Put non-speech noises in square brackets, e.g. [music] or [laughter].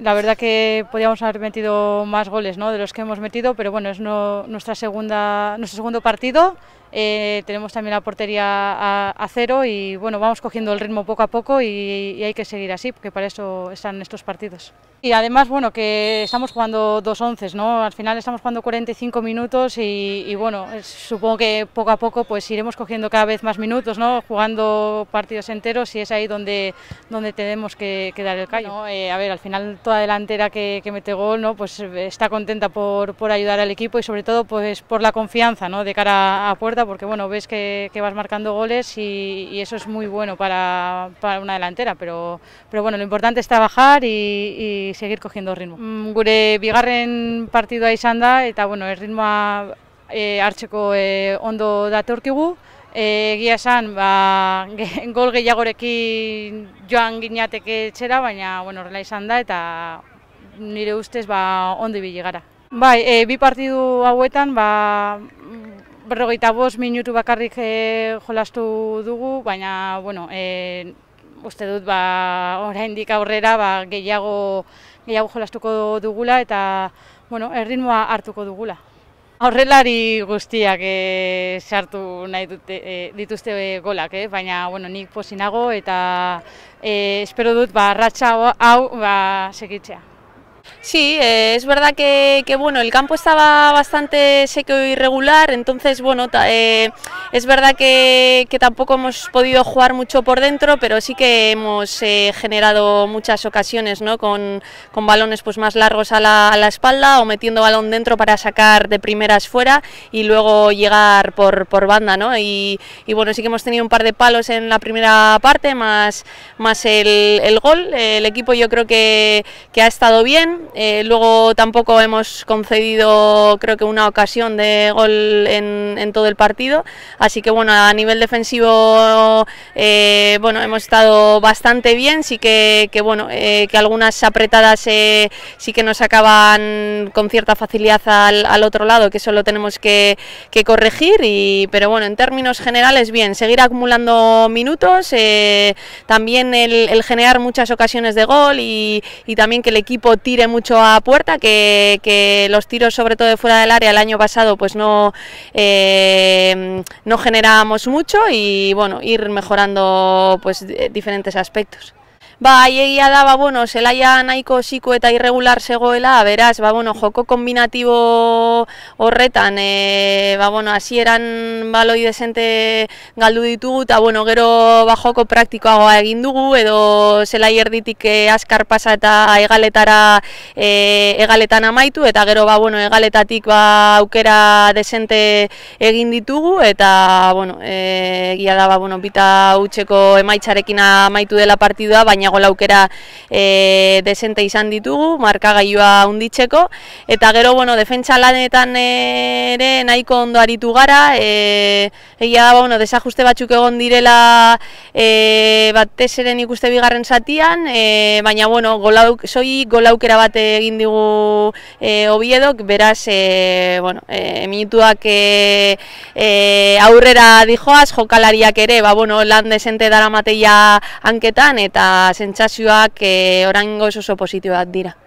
La verdad que podíamos haber metido más goles ¿no? de los que hemos metido, pero bueno, es no, nuestra segunda, nuestro segundo partido eh, tenemos también la portería a, cero y bueno, vamos cogiendo el ritmo poco a poco y, hay que seguir así, porque para eso están estos partidos. Y además, bueno, que estamos jugando dos once, ¿no? Al final estamos jugando 45 minutos y, bueno, supongo que poco a poco pues iremos cogiendo cada vez más minutos, ¿no? Jugando partidos enteros y es ahí donde, donde tenemos que, dar el callo. ¿no?... Eh, a ver, al final toda delantera que, mete gol, ¿no? Pues eh, está contenta por, por ayudar al equipo y sobre todo pues por la confianza, ¿no? De cara a puerta porque bueno, ves que, que vas marcando goles y, y eso es muy bueno para, para una delantera, pero, pero bueno, lo importante es trabajar y, y seguir cogiendo ritmo. Mm, gure bigarren partidua izan da, eta bueno, erritmoa ritmoa eh, hartzeko e, ondo datorkigu, eh, Egia esan, ba, [laughs] gol gehiagorekin joan gineateke txera, baina bueno, horrela izan da eta nire ustez ba, ondo Bai, e, bi partidu hauetan, ba, berrogeita bost minutu bakarrik e, jolastu dugu, baina, bueno, e, uste dut, ba, oraindik aurrera, ba, gehiago, gehiago jolastuko dugula eta, bueno, erritmoa hartuko dugula. Aurrelari guztiak e, sartu nahi dute, e, dituzte golak, e, baina bueno, nik posinago eta e, espero dut ba, ratxa hau ba, segitzea. Sí, eh, es verdad que, bueno, el campo estaba bastante seco y irregular, entonces bueno, eh, es verdad que, tampoco hemos podido jugar mucho por dentro, pero sí que hemos eh, generado muchas ocasiones ¿no? con, con balones pues, más largos a la, a la, espalda o metiendo balón dentro para sacar de primeras fuera y luego llegar por, por banda. ¿no? Y, y, bueno, sí que hemos tenido un par de palos en la primera parte, más, más el, el gol. El equipo yo creo que, que ha estado bien. Eh, luego tampoco hemos concedido creo que una ocasión de gol en, todo el partido. Así que bueno, a nivel defensivo eh, bueno, hemos estado bastante bien. Sí que, bueno, eh, que algunas apretadas sí que nos acaban con cierta facilidad al, otro lado, que eso lo tenemos que, corregir. Y, pero bueno, en términos generales, bien, seguir acumulando minutos, también el, generar muchas ocasiones de gol y, y también que el equipo tire mucho mucho a puerta, que, los tiros sobre todo de fuera del área el año pasado pues no, eh, no generábamos mucho y bueno, ir mejorando pues diferentes aspectos. Ba, egia da, ba, bueno, zelaia nahiko ziko eta irregular zegoela, beraz, ba, bueno, joko kombinatibo horretan, e, ba, bueno, hasieran eran baloi desente galdu ditugu, eta, bueno, gero, ba, joko praktikoagoa egin dugu, edo zelaia erditik e, askar pasa eta egaletara e, egaletan amaitu, eta gero, ba, bueno, egaletatik, ba, aukera desente egin ditugu, eta, bueno, e, egia da, ba, bueno, bita utxeko emaitxarekina amaitu dela partidua, baina, baino aukera e, desente izan ditugu markagailua hunditzeko eta gero bueno defentsa lanetan e, ere nahiko ondo aritu gara eh egia bueno desajuste batzuk egon direla e, bateseren ikuste bigarren satian e, baina bueno soi soy golaukera bat egin digu e, Obiedok, beraz e, bueno e, minutuak e, e, aurrera dijoaz jokalariak ere ba bueno lan desente daramateia hanketan eta sentsazioak e, eh, orain gozo oso positioak dira.